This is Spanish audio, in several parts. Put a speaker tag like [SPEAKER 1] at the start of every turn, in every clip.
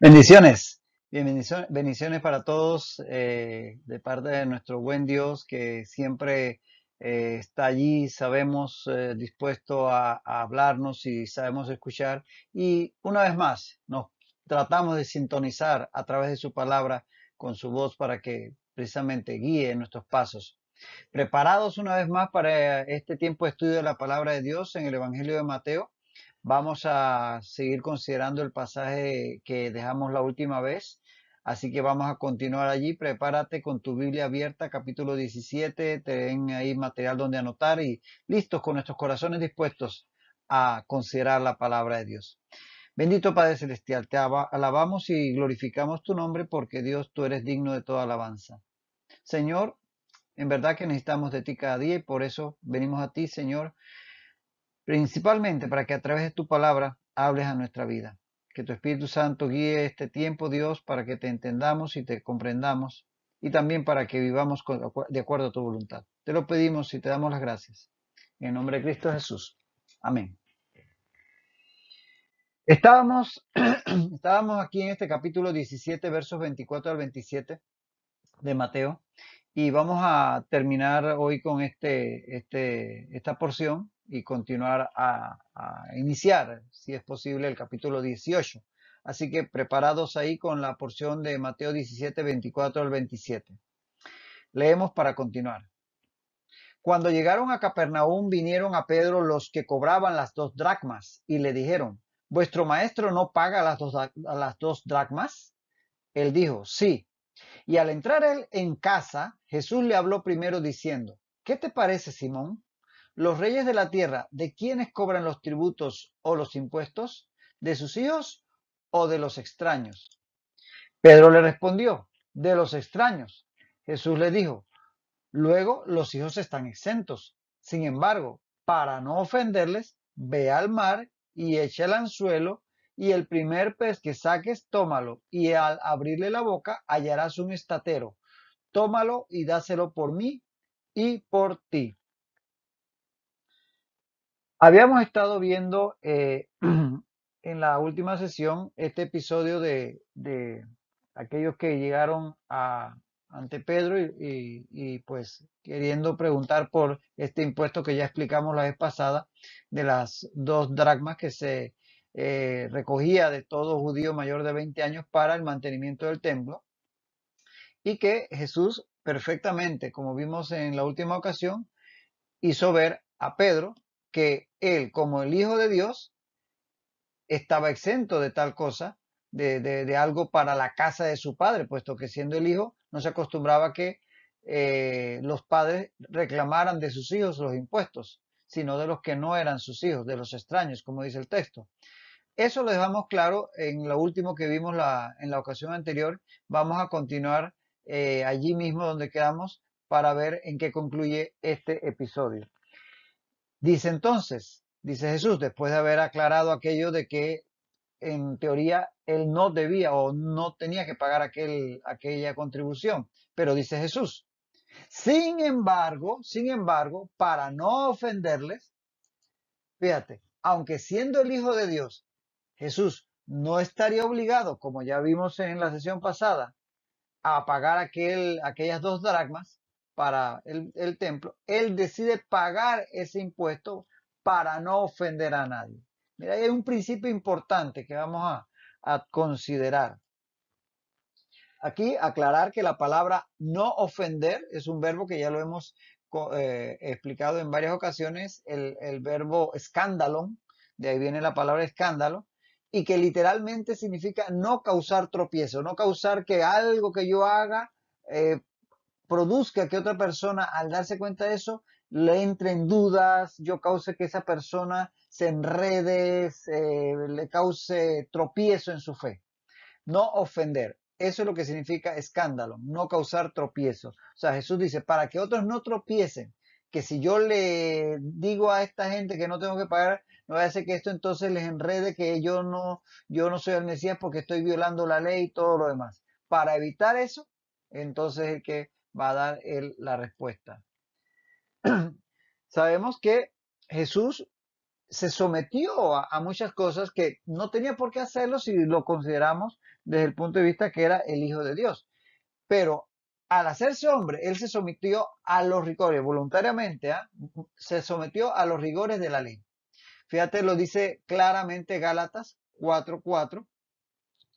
[SPEAKER 1] Bendiciones. bendiciones, para todos eh, de parte de nuestro buen Dios que siempre eh, está allí, sabemos, eh, dispuesto a, a, hablarnos y sabemos escuchar. Y una vez más, nos tratamos de sintonizar a través de su palabra con su voz para que precisamente guíe nuestros pasos. Preparados una vez más para este tiempo de estudio de la palabra de Dios en el Evangelio de Mateo, vamos a seguir considerando el pasaje que dejamos la última vez. Así que vamos a continuar allí. Prepárate con tu Biblia abierta, capítulo 17. Ten ahí material donde anotar y listos con nuestros corazones dispuestos a considerar la palabra de Dios. Bendito Padre Celestial, te alabamos y glorificamos tu nombre porque Dios, tú eres digno de toda alabanza. Señor, en verdad que necesitamos de ti cada día y por eso venimos a ti, Señor, principalmente para que a través de tu palabra hables a nuestra vida. Que tu Espíritu Santo guíe este tiempo, Dios, para que te entendamos y te comprendamos y también para que vivamos de acuerdo a tu voluntad. Te lo pedimos y te damos las gracias. En el nombre de Cristo Jesús. Amén. Estábamos, estábamos aquí en este capítulo 17, versos 24 al 27 de Mateo, y vamos a terminar hoy con este, este, esta porción y continuar a, iniciar, si es posible, el capítulo 18. Así que preparados ahí con la porción de Mateo 17, 24 al 27. Leemos para continuar. Cuando llegaron a Capernaum vinieron a Pedro los que cobraban las dos dracmas y le dijeron, ¿vuestro maestro no paga las dos, las dos dracmas? Él dijo, sí. Y al entrar él en casa, Jesús le habló primero diciendo, ¿qué te parece, Simón? ¿Los reyes de la tierra, de quiénes cobran los tributos o los impuestos? ¿De sus hijos o de los extraños? Pedro le respondió, de los extraños. Jesús le dijo, luego los hijos están exentos. Sin embargo, para no ofenderles, ve al mar y echa el anzuelo y el primer pez que saques, tómalo, y al abrirle la boca hallarás un estatero. Tómalo y dáselo por mí y por ti. Habíamos estado viendo eh, en la última sesión este episodio de, aquellos que llegaron a, ante Pedro y, y, pues queriendo preguntar por este impuesto que ya explicamos la vez pasada de las dos dracmas que se eh, recogía de todo judío mayor de 20 años para el mantenimiento del templo y que Jesús perfectamente, como vimos en la última ocasión, hizo ver a Pedro que él, como el Hijo de Dios, estaba exento de tal cosa, de, de, algo para la casa de su padre, puesto que siendo el Hijo no se acostumbraba que eh, los padres reclamaran de sus hijos los impuestos sino de los que no eran sus hijos, de los extraños, como dice el texto. Eso lo dejamos claro en lo último que vimos la, en la ocasión anterior. Vamos a continuar eh, allí mismo donde quedamos para ver en qué concluye este episodio. Dice entonces, dice Jesús, después de haber aclarado aquello de que en teoría él no debía o no tenía que pagar aquel, aquella contribución, pero dice Jesús, sin embargo, sin embargo, para no ofenderles, fíjate, aunque siendo el Hijo de Dios, Jesús no estaría obligado, como ya vimos en la sesión pasada, a pagar aquel, aquellas dos dracmas para el, templo, él decide pagar ese impuesto para no ofender a nadie. Mira, hay un principio importante que vamos a considerar. Aquí aclarar que la palabra no ofender es un verbo que ya lo hemos eh, explicado en varias ocasiones, el, verbo escándalo, de ahí viene la palabra escándalo, y que literalmente significa no causar tropiezo, no causar que algo que yo haga eh, produzca que otra persona al darse cuenta de eso le entre en dudas, yo cause que esa persona se enrede, le cause tropiezo en su fe. No ofender. Eso es lo que significa escándalo, no causar tropiezos. O sea, Jesús dice, para que otros no tropiecen, que si yo le digo a esta gente que no tengo que pagar, no va a que esto entonces les enrede, que yo no, yo no soy el Mesías porque estoy violando la ley y todo lo demás. Para evitar eso, entonces el que va a dar él la respuesta. Sabemos que Jesús se sometió a, a, muchas cosas que no tenía por qué hacerlo si lo consideramos desde el punto de vista que era el Hijo de Dios. Pero al hacerse hombre, él se sometió a los rigores, voluntariamente, ¿ah? se sometió a los rigores de la ley. Fíjate, lo dice claramente Gálatas 4:4.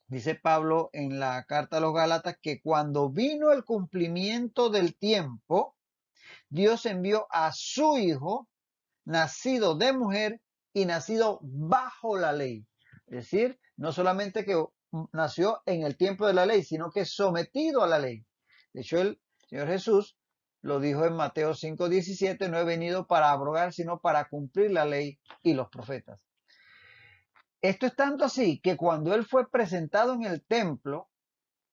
[SPEAKER 1] Dice Pablo en la carta a los Gálatas que cuando vino el cumplimiento del tiempo, Dios envió a su hijo, nacido de mujer y nacido bajo la ley. Es decir, no solamente que nació en el tiempo de la ley, sino que sometido a la ley. De hecho, el Señor Jesús lo dijo en Mateo 5, 17, no he venido para abrogar, sino para cumplir la ley y los profetas. Esto es tanto así que cuando él fue presentado en el templo,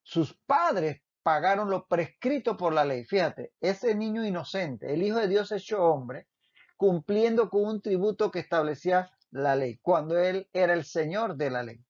[SPEAKER 1] sus padres pagaron lo prescrito por la ley. Fíjate, ese niño inocente, el Hijo de Dios hecho hombre, cumpliendo con un tributo que establecía la ley, cuando él era el Señor de la ley.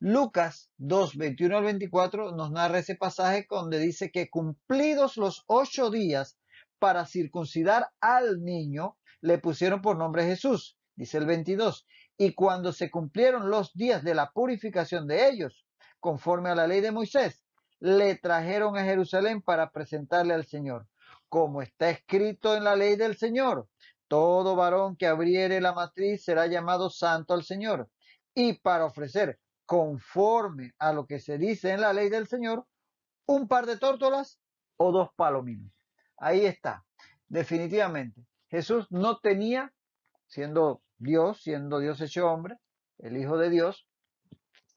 [SPEAKER 1] Lucas 2, 21 al 24 nos narra ese pasaje donde dice que cumplidos los ocho días para circuncidar al niño, le pusieron por nombre Jesús, dice el 22. Y cuando se cumplieron los días de la purificación de ellos, conforme a la ley de Moisés, le trajeron a Jerusalén para presentarle al Señor, como está escrito en la ley del Señor. Todo varón que abriere la matriz será llamado santo al Señor. Y para ofrecer conforme a lo que se dice en la ley del Señor, un par de tórtolas o dos palominos. Ahí está, definitivamente. Jesús no tenía, siendo Dios, siendo Dios hecho hombre, el Hijo de Dios,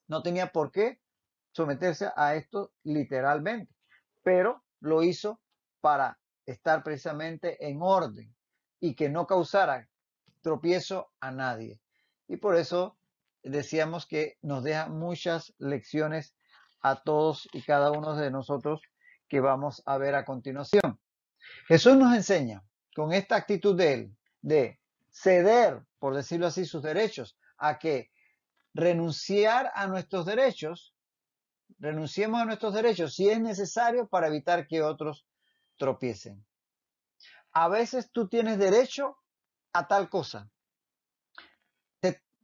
[SPEAKER 1] no tenía por qué someterse a esto literalmente, pero lo hizo para estar precisamente en orden y que no causara tropiezo a nadie. Y por eso decíamos que nos deja muchas lecciones a todos y cada uno de nosotros que vamos a ver a continuación. Jesús nos enseña con esta actitud de él, de ceder, por decirlo así, sus derechos, a que renunciar a nuestros derechos, renunciemos a nuestros derechos si es necesario para evitar que otros tropiecen. A veces tú tienes derecho a tal cosa,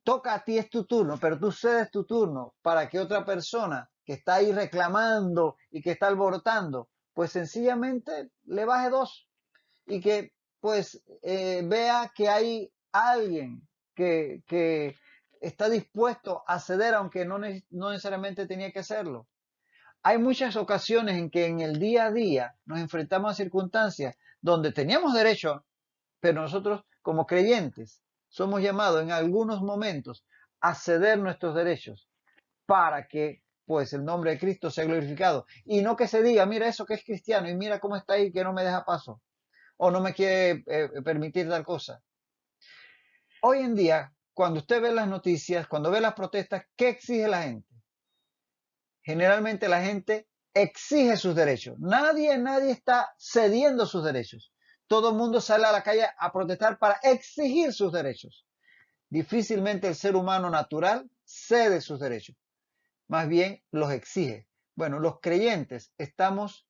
[SPEAKER 1] toca a ti es tu turno, pero tú cedes tu turno para que otra persona que está ahí reclamando y que está alborotando, pues sencillamente le baje dos y que pues eh, vea que hay alguien que, está dispuesto a ceder aunque no, no necesariamente tenía que hacerlo. Hay muchas ocasiones en que en el día a día nos enfrentamos a circunstancias donde teníamos derecho, pero nosotros como creyentes somos llamados en algunos momentos a ceder nuestros derechos para que pues el nombre de Cristo sea glorificado y no que se diga, mira eso que es cristiano y mira cómo está ahí que no me deja paso o no me quiere eh, permitir dar cosa. Hoy en día, cuando usted ve las noticias, cuando ve las protestas, ¿qué exige la gente? Generalmente la gente exige sus derechos. Nadie, nadie está cediendo sus derechos todo el mundo sale a la calle a protestar para exigir sus derechos. Difícilmente el ser humano natural cede sus derechos, más bien los exige. Bueno, los creyentes estamos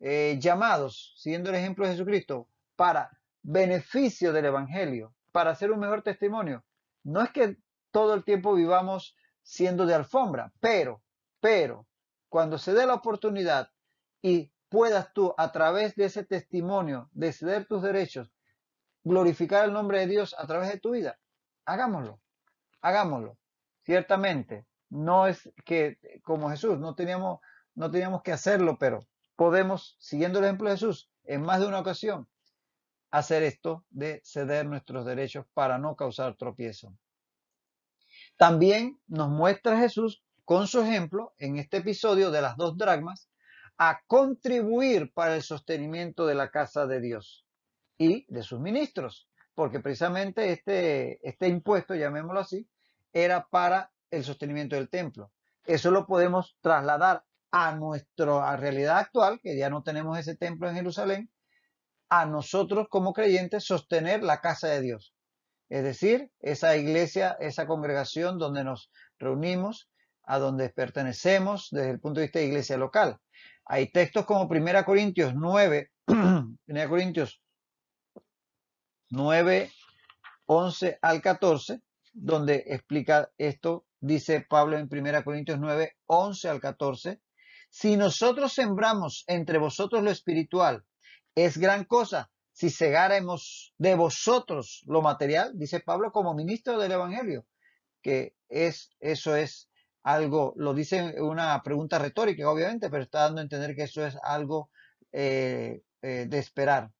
[SPEAKER 1] eh, llamados, siguiendo el ejemplo de Jesucristo, para beneficio del Evangelio, para hacer un mejor testimonio. No es que todo el tiempo vivamos siendo de alfombra, pero, pero, cuando se dé la oportunidad y puedas tú, a través de ese testimonio, de ceder tus derechos, glorificar el nombre de Dios a través de tu vida, hagámoslo, hagámoslo. Ciertamente, no es que como Jesús, no teníamos, no teníamos que hacerlo, pero podemos, siguiendo el ejemplo de Jesús, en más de una ocasión, hacer esto de ceder nuestros derechos para no causar tropiezo. También nos muestra Jesús con su ejemplo en este episodio de las dos dragmas, a contribuir para el sostenimiento de la casa de Dios y de sus ministros, porque precisamente este, este impuesto, llamémoslo así, era para el sostenimiento del templo. Eso lo podemos trasladar a nuestra realidad actual, que ya no tenemos ese templo en Jerusalén, a nosotros como creyentes sostener la casa de Dios. Es decir, esa iglesia, esa congregación donde nos reunimos, a donde pertenecemos desde el punto de vista de iglesia local. Hay textos como 1 Corintios 9, 1 Corintios 9, 11 al 14, donde explica esto, dice Pablo en 1 Corintios 9, 11 al 14. Si nosotros sembramos entre vosotros lo espiritual, es gran cosa si segáremos de vosotros lo material, dice Pablo como ministro del Evangelio, que es, eso es algo, lo dice una pregunta retórica, obviamente, pero está dando a entender que eso es algo eh, eh, de esperar.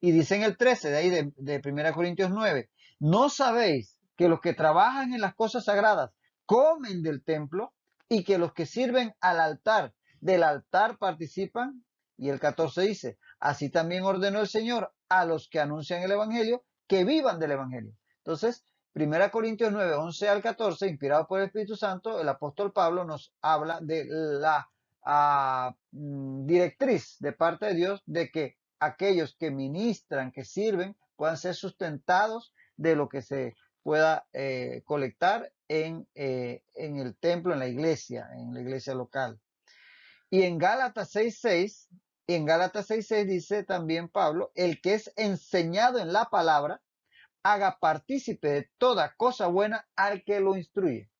[SPEAKER 1] Y dice en el 13, de ahí de, de 1 Corintios 9, no sabéis que los que trabajan en las cosas sagradas comen del templo y que los que sirven al altar del altar participan. Y el 14 dice, así también ordenó el Señor a los que anuncian el Evangelio que vivan del Evangelio. Entonces, 1 Corintios 9, 11 al 14, inspirado por el Espíritu Santo, el apóstol Pablo nos habla de la ah, mm, directriz de parte de Dios de que aquellos que ministran, que sirven, puedan ser sustentados de lo que se pueda eh, colectar eh, en, el templo, en la iglesia, en la iglesia local. Y en Gálatas 6.6, en Gálatas 6.6 dice también Pablo, el que es enseñado en la palabra, haga partícipe de toda cosa buena al que lo instruye.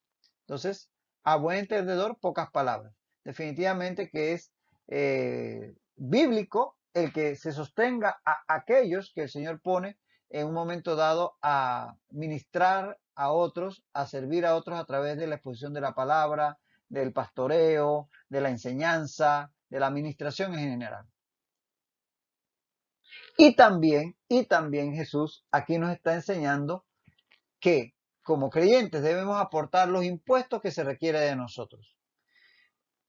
[SPEAKER 1] Entonces, a buen entendedor, pocas palabras. Definitivamente que es eh, bíblico el que se sostenga a aquellos que el Señor pone en un momento dado a ministrar a otros, a servir a otros a través de la exposición de la palabra, del pastoreo, de la enseñanza, de la administración en general. Y también, y también Jesús aquí nos está enseñando que como creyentes debemos aportar los impuestos que se requiere de nosotros.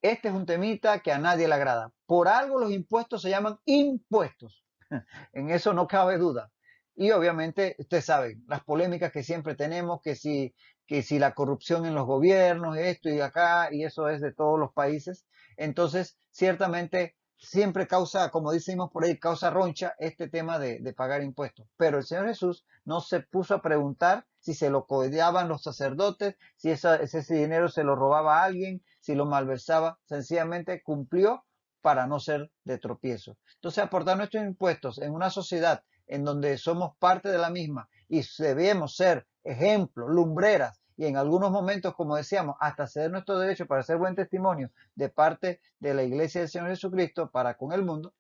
[SPEAKER 1] Este es un temita que a nadie le agrada. Por algo los impuestos se llaman impuestos. en eso no cabe duda. Y obviamente, ustedes saben, las polémicas que siempre tenemos, que si, que si la corrupción en los gobiernos, esto y acá, y eso es de todos los países. Entonces, ciertamente siempre causa, como decimos por ahí, causa roncha este tema de, pagar impuestos. Pero el Señor Jesús no se puso a preguntar si se lo codeaban los sacerdotes, si ese dinero se lo robaba a alguien, si lo malversaba, sencillamente cumplió para no ser de tropiezo. Entonces, aportar nuestros impuestos en una sociedad en donde somos parte de la misma y debemos ser ejemplo, lumbreras y en algunos momentos, como decíamos, hasta ceder nuestro derecho para ser buen testimonio de parte de la Iglesia del Señor Jesucristo para con el mundo,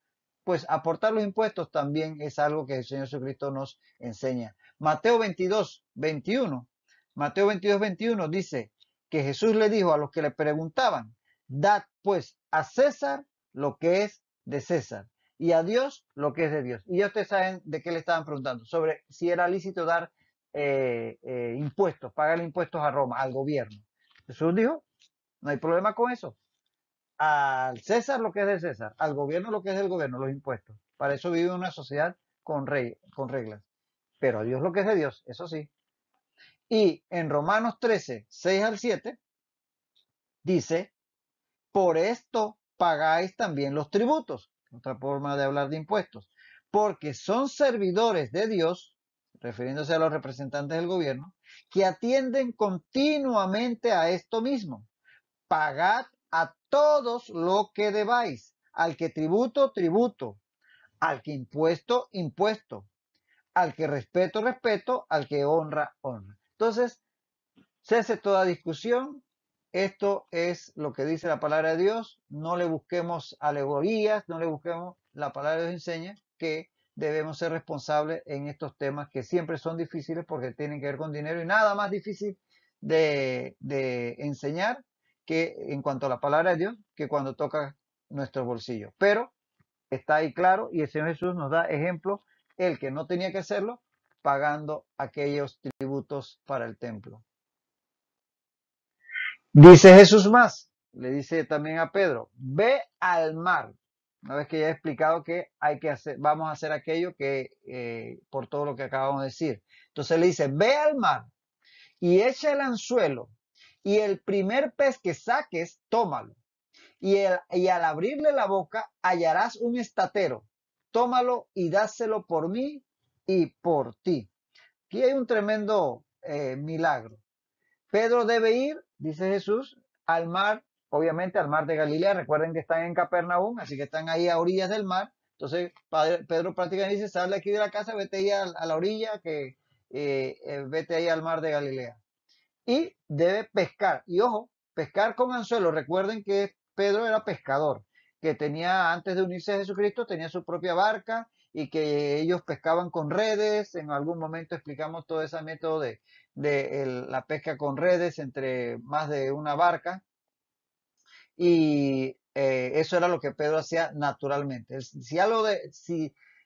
[SPEAKER 1] pues aportar los impuestos también es algo que el Señor Jesucristo nos enseña. Mateo 22, 21. Mateo 22, 21 dice que Jesús le dijo a los que le preguntaban, dad pues a César lo que es de César y a Dios lo que es de Dios. Y ya ustedes saben de qué le estaban preguntando, sobre si era lícito dar eh, eh, impuestos, pagar impuestos a Roma, al gobierno. Jesús dijo, no hay problema con eso. Al César lo que es del César, al gobierno lo que es del gobierno, los impuestos. Para eso vive una sociedad con, rey, con reglas. Pero a Dios lo que es de Dios, eso sí. Y en Romanos 13, 6 al 7, dice, por esto pagáis también los tributos, otra forma de hablar de impuestos, porque son servidores de Dios refiriéndose a los representantes del gobierno, que atienden continuamente a esto mismo. Pagad a todos lo que debáis, al que tributo, tributo, al que impuesto, impuesto, al que respeto, respeto, al que honra, honra. Entonces, cese toda discusión. Esto es lo que dice la palabra de Dios. No le busquemos alegorías, no le busquemos, la palabra de Dios enseña que debemos ser responsables en estos temas que siempre son difíciles porque tienen que ver con dinero y nada más difícil de, enseñar que en cuanto a la palabra de Dios, que cuando toca nuestro bolsillo. Pero está ahí claro y el Señor Jesús nos da ejemplo, el que no tenía que hacerlo, pagando aquellos tributos para el templo. Dice Jesús más, le dice también a Pedro, ve al mar una vez que ya he explicado que hay que hacer, vamos a hacer aquello que eh, por todo lo que acabamos de decir. Entonces le dice, ve al mar y echa el anzuelo y el primer pez que saques, tómalo. Y, y al abrirle la boca hallarás un estatero. Tómalo y dáselo por mí y por ti. Aquí hay un tremendo eh, milagro. Pedro debe ir, dice Jesús, al mar obviamente, al mar de Galilea. Recuerden que están en Capernaum, así que están ahí a orillas del mar. Entonces, Pedro prácticamente dice, sale aquí de la casa, vete ahí a, la orilla, que eh, eh, vete ahí al mar de Galilea. Y debe pescar. Y ojo, pescar con anzuelo. Recuerden que Pedro era pescador, que tenía, antes de unirse a Jesucristo, tenía su propia barca y que ellos pescaban con redes. En algún momento explicamos todo ese método de, la pesca con redes entre más de una barca. Y eh, eso era lo que Pedro hacía naturalmente. Si, de,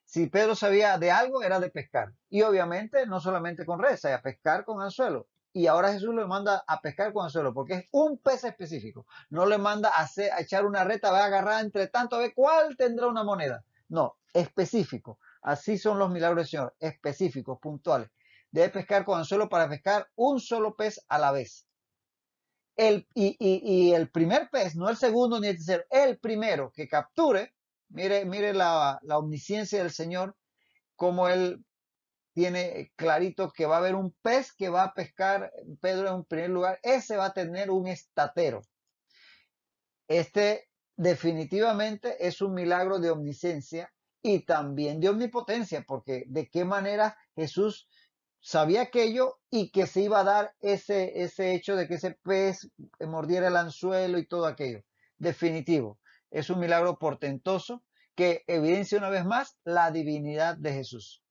[SPEAKER 1] si, Pedro sabía de algo, era de pescar. Y obviamente, no solamente con red, a pescar con anzuelo. Y ahora Jesús le manda a pescar con anzuelo, porque es un pez específico. No le manda a, a echar una reta, va a agarrar entre tanto a ver cuál tendrá una moneda. No, específico. Así son los milagros del Señor, específicos, puntuales. Debe pescar con anzuelo para pescar un solo pez a la vez y, el primer pez, no el segundo ni el tercero, el primero que capture, mire, mire la, omnisciencia del Señor, como él tiene clarito que va a haber un pez que va a pescar, Pedro en primer lugar, ese va a tener un estatero. Este definitivamente es un milagro de omnisciencia y también de omnipotencia, porque de qué manera Jesús sabía aquello y que se iba a dar ese, ese hecho de que ese pez mordiera el anzuelo y todo aquello. Definitivo. Es un milagro portentoso que evidencia una vez más la divinidad de Jesús.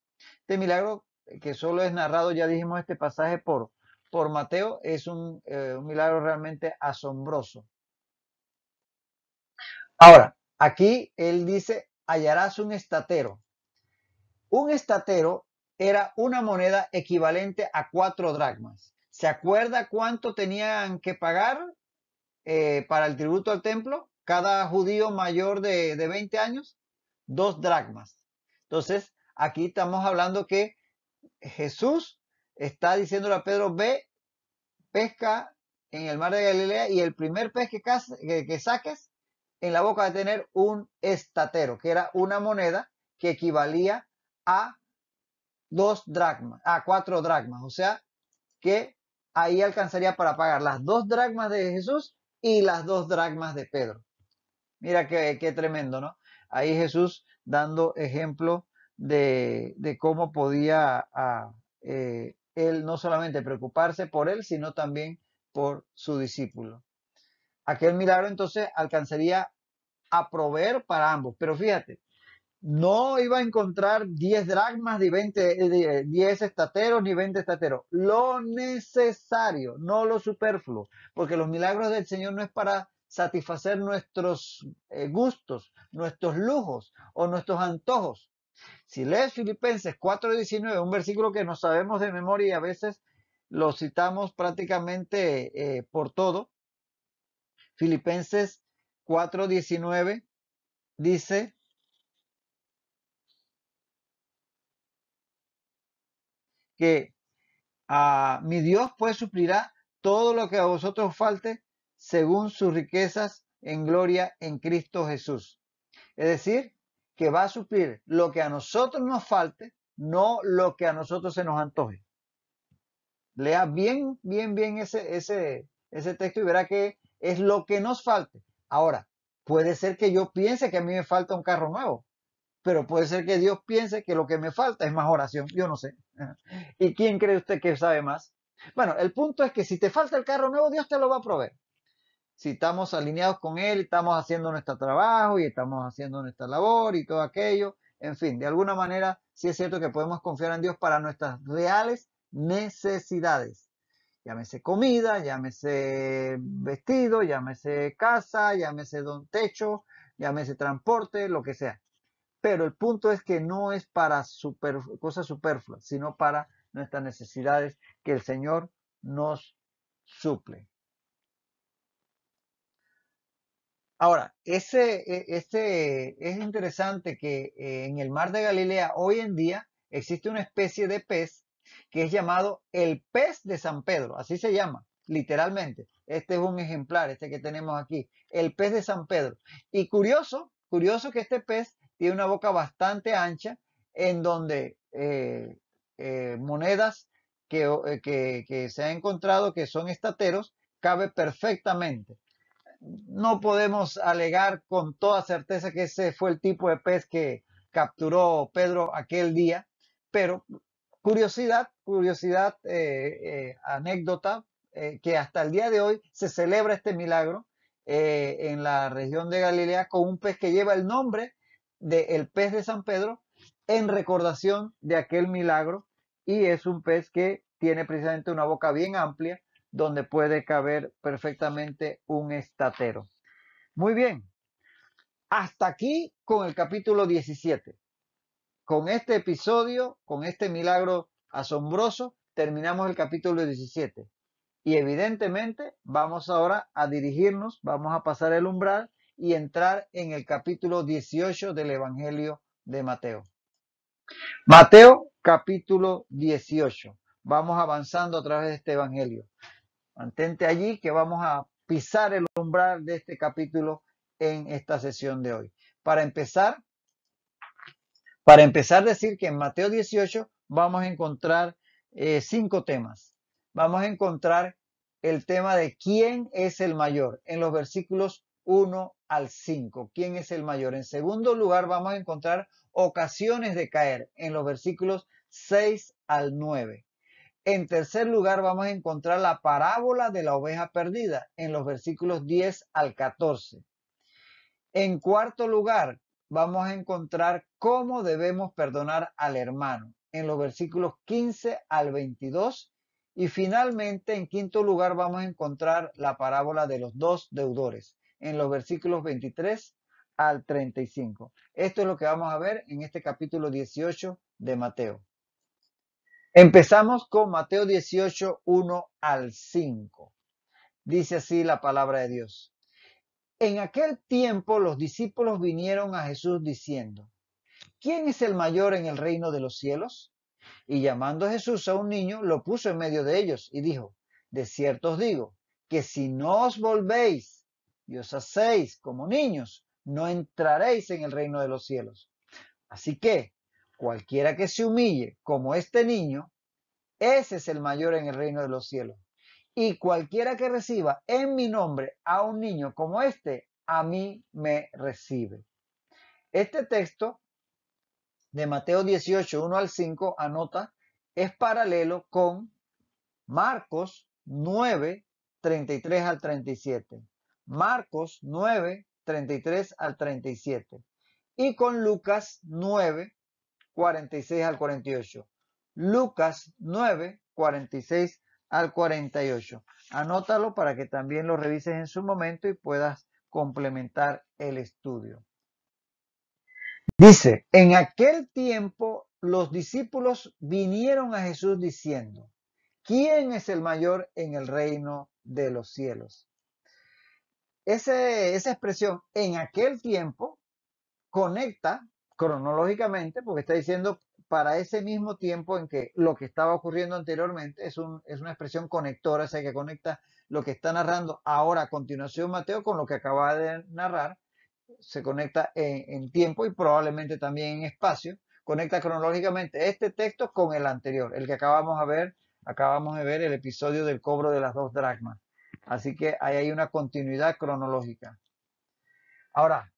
[SPEAKER 1] Este milagro que solo es narrado, ya dijimos este pasaje por, por Mateo, es un, eh, un milagro realmente asombroso. Ahora, aquí él dice, hallarás un estatero. Un estatero era una moneda equivalente a cuatro dracmas. ¿Se acuerda cuánto tenían que pagar eh, para el tributo al templo? Cada judío mayor de, 20 años, dos dracmas. Entonces, aquí estamos hablando que Jesús está diciéndole a Pedro, ve, pesca en el mar de Galilea y el primer pez que, saques en la boca va a tener un estatero, que era una moneda que equivalía a dos dracmas, a ah, cuatro dracmas, o sea que ahí alcanzaría para pagar las dos dracmas de Jesús y las dos dracmas de Pedro. Mira qué, tremendo, ¿no? Ahí Jesús dando ejemplo de, cómo podía ah, eh, él no solamente preocuparse por él, sino también por su discípulo. Aquel milagro entonces alcanzaría a proveer para ambos. Pero fíjate, no iba a encontrar 10 dracmas, ni 20, 10 eh, eh, estateros, ni 20 estateros. Lo necesario, no lo superfluo, porque los milagros del Señor no es para satisfacer nuestros eh, gustos, nuestros lujos o nuestros antojos. Si lees Filipenses 4:19, un versículo que no sabemos de memoria y a veces lo citamos prácticamente por todo, Filipenses 4:19 dice, que a mi Dios pues suplirá todo lo que a vosotros falte según sus riquezas en gloria en Cristo Jesús. Es decir, que va a suplir lo que a nosotros nos falte, no lo que a nosotros se nos antoje. Lea bien, bien, bien ese, ese, ese texto y verá que es lo que nos falte. Ahora, puede ser que yo piense que a mí me falta un carro nuevo pero puede ser que Dios piense que lo que me falta es más oración, yo no sé. ¿Y quién cree usted que sabe más? Bueno, el punto es que si te falta el carro nuevo, Dios te lo va a proveer. Si estamos alineados con Él, estamos haciendo nuestro trabajo y estamos haciendo nuestra labor y todo aquello, en fin, de alguna manera sí es cierto que podemos confiar en Dios para nuestras reales necesidades. Llámese comida, llámese vestido, llámese casa, llámese don techo, llámese transporte, lo que sea. Pero el punto es que no es para cosas superfluas, sino para nuestras necesidades que el Señor nos suple. Ahora, ese, e, es interesante que eh, en el mar de Galilea hoy en día existe una especie de pez que es llamado el pez de San Pedro, así se llama, literalmente. Este es un ejemplar, este que tenemos aquí, el pez de San Pedro. Y curioso, curioso que este pez tiene una boca bastante ancha en donde eh, eh, monedas eh, que, que, se ha encontrado que son estateros cabe perfectamente. No podemos alegar con toda certeza que ese fue el tipo de pez que capturó Pedro aquel día, pero curiosidad, curiosidad, anécdota, que hasta el día de hoy se celebra este milagro en la región de Galilea con un pez que lleva el nombre de el pez de San Pedro en recordación de aquel milagro y es un pez que tiene precisamente una boca bien amplia donde puede caber perfectamente un estatero. Muy bien, hasta aquí con el capítulo 17. Con este episodio, con este milagro asombroso, terminamos el capítulo 17. Y evidentemente vamos ahora a dirigirnos, vamos a pasar el umbral y entrar en el capítulo 18 del Evangelio de Mateo. Mateo capítulo 18. Vamos avanzando a través de este Evangelio. Mantente allí que vamos a pisar el umbral de este capítulo en esta sesión de hoy. Para empezar, para empezar decir que en Mateo 18 vamos a encontrar eh, cinco temas. Vamos a encontrar el tema de quién es el mayor en los versículos 1 al 5. ¿Quién es el mayor? En segundo lugar, vamos a encontrar ocasiones de caer en los versículos 6 al 9. En tercer lugar, vamos a encontrar la parábola de la oveja perdida en los versículos 10 al 14. En cuarto lugar, vamos a encontrar cómo debemos perdonar al hermano en los versículos 15 al 22. Y finalmente, en quinto lugar, vamos a encontrar la parábola de los dos deudores en los versículos 23 al 35. Esto es lo que vamos a ver en este capítulo 18 de Mateo. Empezamos con Mateo 18, 1 al 5. Dice así la palabra de Dios. En aquel tiempo los discípulos vinieron a Jesús diciendo, ¿quién es el mayor en el reino de los cielos? Y llamando Jesús a un niño, lo puso en medio de ellos y dijo, de cierto os digo, que si no os volvéis y os hacéis como niños, no entraréis en el reino de los cielos. Así que cualquiera que se humille como este niño, ese es el mayor en el reino de los cielos. Y cualquiera que reciba en mi nombre a un niño como este, a mí me recibe. Este texto de Mateo 18, 1 al 5, anota, es paralelo con Marcos 9, 33 al 37. Marcos 9, 33 al 37 y con Lucas 9, 46 al 48. Lucas 9, 46 al 48. Anótalo para que también lo revises en su momento y puedas complementar el estudio. Dice, en aquel tiempo los discípulos vinieron a Jesús diciendo, ¿quién es el mayor en el reino de los cielos? esa expresión en aquel tiempo conecta cronológicamente, porque está diciendo para ese mismo tiempo en que lo que estaba ocurriendo anteriormente es, es una expresión conectora, o sea que conecta lo que está narrando ahora a continuación Mateo con lo que acaba de narrar, se conecta en, tiempo y probablemente también en espacio, conecta cronológicamente este texto con el anterior, el que acabamos, a ver, acabamos de ver, el episodio del cobro de las dos dracmas. Así que ahí hay una continuidad cronológica. Ahora,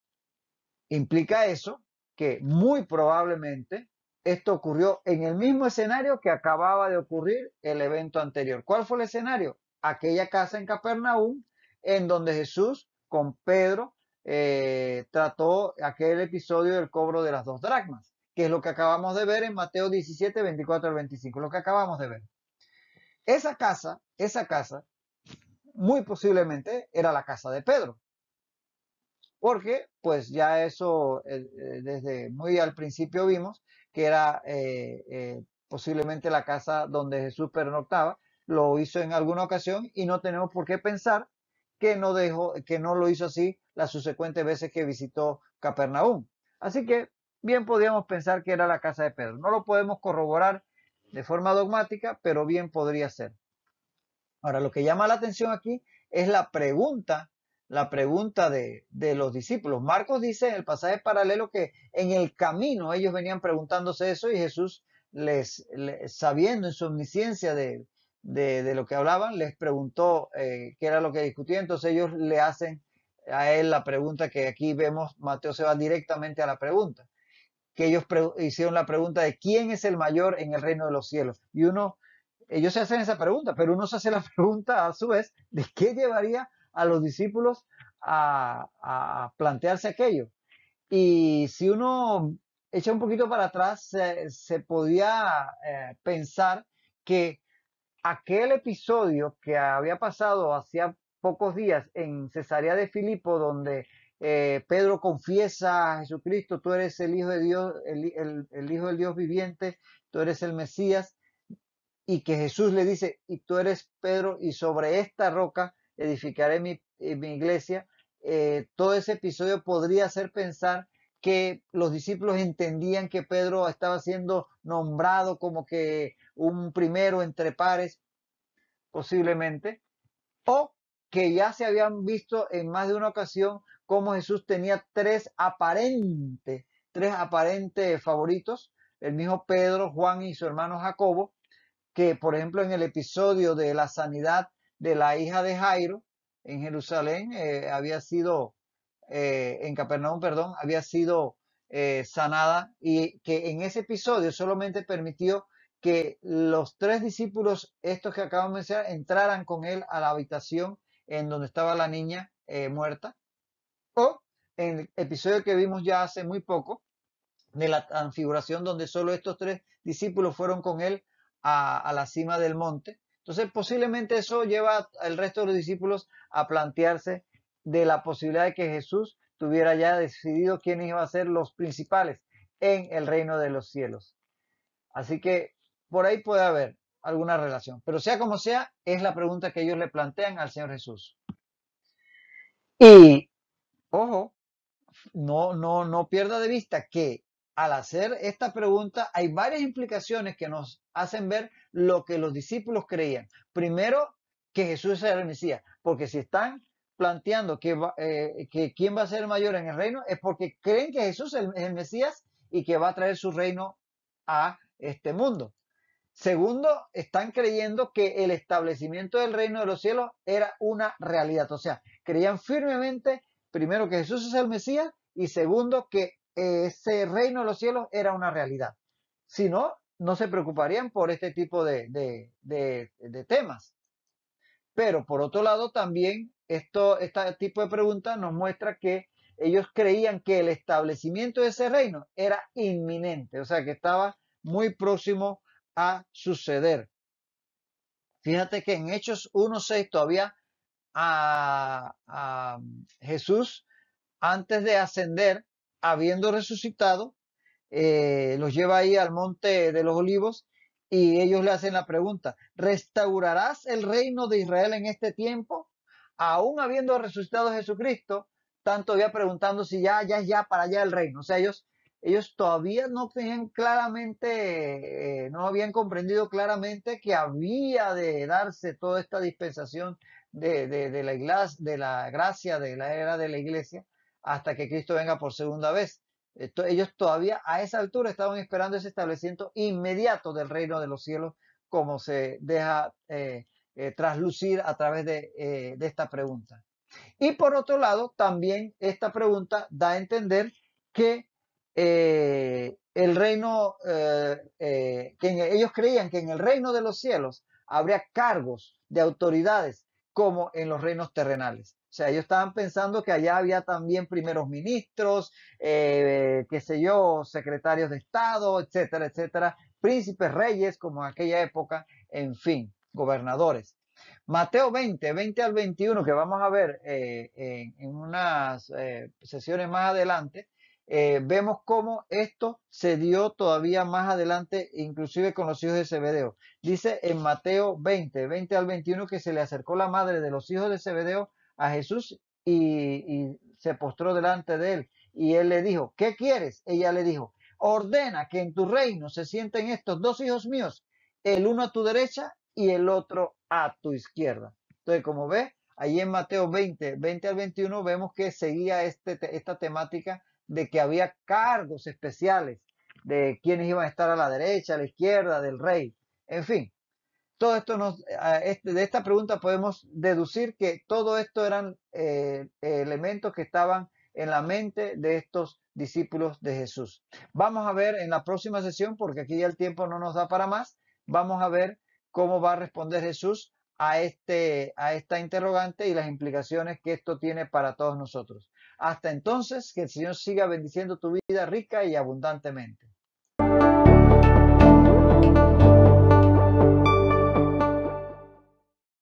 [SPEAKER 1] implica eso que muy probablemente esto ocurrió en el mismo escenario que acababa de ocurrir el evento anterior. ¿Cuál fue el escenario? Aquella casa en Capernaum en donde Jesús con Pedro eh, trató aquel episodio del cobro de las dos dracmas, que es lo que acabamos de ver en Mateo 17, 24 al 25, lo que acabamos de ver. Esa casa, esa casa muy posiblemente era la casa de Pedro. Porque, pues ya eso, eh, eh, desde muy al principio vimos que era eh, posiblemente la casa donde Jesús pernoctaba, lo hizo en alguna ocasión y no tenemos por qué pensar que no, dejó, que no lo hizo así las subsecuentes veces que visitó Capernaum. Así que bien podíamos pensar que era la casa de Pedro. No lo podemos corroborar de forma dogmática, pero bien podría ser. Ahora, lo que llama la atención aquí es la pregunta, la pregunta de, los discípulos. Marcos dice en el pasaje paralelo que en el camino ellos venían preguntándose eso y Jesús les, sabiendo en su omnisciencia de, lo que hablaban, les preguntó eh, qué era lo que discutían. Entonces ellos le hacen a él la pregunta que aquí vemos, Mateo se va directamente a la pregunta, que ellos hicieron la pregunta de quién es el mayor en el reino de los cielos. Y uno ellos se hacen esa pregunta, pero uno se hace la pregunta a su vez de qué llevaría a los discípulos a, plantearse aquello. Y si uno echa un poquito para atrás, se, podía eh, pensar que aquel episodio que había pasado hacía pocos días en Cesarea de Filipo, donde eh, Pedro confiesa a Jesucristo, tú eres el Hijo de Dios, el Hijo del Dios viviente, tú eres el Mesías, y que Jesús le dice, y tú eres Pedro, y sobre esta roca edificaré mi, eh, iglesia, eh, todo ese episodio podría hacer pensar que los discípulos entendían que Pedro estaba siendo nombrado como que un primero entre pares, posiblemente, o que ya se habían visto en más de una ocasión cómo Jesús tenía tres aparentes, tres aparentes favoritos, el mismo Pedro, Juan y su hermano Jacobo, que, por ejemplo, en el episodio de la sanidad de la hija de Jairo en Jerusalén, eh, había sido, eh, en Capernaum, perdón, había sido eh, sanada y que en ese episodio solamente permitió que los tres discípulos, estos que acabo de mencionar, entraran con él a la habitación en donde estaba la niña muerta. O en el episodio que vimos ya hace muy poco, de la transfiguración, donde solo estos tres discípulos fueron con él a, la cima del monte. Entonces, posiblemente eso lleva al resto de los discípulos a plantearse de la posibilidad de que Jesús tuviera ya decidido quiénes iban a ser los principales en el reino de los cielos. Así que por ahí puede haber alguna relación. Pero sea como sea, es la pregunta que ellos le plantean al Señor Jesús. Y, ojo, no, no, no pierda de vista que al hacer esta pregunta hay varias implicaciones que nos hacen ver lo que los discípulos creían. Primero, que Jesús es el Mesías, porque si están planteando eh, que, quién va a ser mayor en el reino, es porque creen que Jesús es el, el Mesías y que va a traer su reino a este mundo. Segundo, están creyendo que el establecimiento del reino de los cielos era una realidad. O sea, creían firmemente, primero, que Jesús es el Mesías y segundo, que ese reino de los cielos era una realidad. Si no, no se preocuparían por este tipo de, de, temas. Pero por otro lado, también esto, este tipo de preguntas nos muestra que ellos creían que el establecimiento de ese reino era inminente, o sea que estaba muy próximo a suceder. Fíjate que en Hechos 1.6 todavía a, a Jesús, antes de ascender, habiendo resucitado, eh, los lleva ahí al monte de los olivos y ellos le hacen la pregunta, ¿restaurarás el reino de Israel en este tiempo? Aún habiendo resucitado Jesucristo, tanto había preguntando si ya, ya, ya, para allá el reino. O sea, ellos, ellos todavía no tenían claramente, eh, no habían comprendido claramente que había de darse toda esta dispensación de la, iglesia, de la gracia de la era de la iglesia hasta que Cristo venga por segunda vez. ellos todavía a esa altura estaban esperando ese establecimiento inmediato del reino de los cielos, como se deja eh, eh, traslucir a través eh, de, esta pregunta. Y por otro lado, también esta pregunta da a entender que el reino, que ellos creían que en el reino de los cielos habría cargos de autoridades como en los reinos terrenales. O sea, ellos estaban pensando que allá había también primeros ministros, eh, qué sé yo, secretarios de Estado, etcétera, etcétera, príncipes reyes, como en aquella época, en fin, gobernadores. Mateo 20, 20 al 21, que vamos a ver eh, en, unas eh, sesiones más adelante, vemos cómo esto se dio todavía más adelante, inclusive con los hijos de Zebedeo. Dice en Mateo 20, 20 al 21, que se le acercó la madre de los hijos de Zebedeo a Jesús y, se postró delante de él. Y él le dijo, ¿qué quieres? Ella le dijo, ordena que en tu reino se sienten estos dos hijos míos, el uno a tu derecha y el otro a tu izquierda. Entonces, como ves, ahí en Mateo 20, 20 al 21, vemos que seguía este, esta temática de que había cargos especiales de quienes iban a estar a la derecha, a la izquierda del rey. En fin, todo esto nos, este, de esta pregunta podemos deducir que todo esto eran eh, elementos que estaban en la mente de estos discípulos de Jesús. Vamos a ver en la próxima sesión, porque aquí ya el tiempo no nos da para más, vamos a ver cómo va a responder Jesús a, este, a esta interrogante y las implicaciones que esto tiene para todos nosotros. Hasta entonces, que el Señor siga bendiciendo tu vida rica y abundantemente.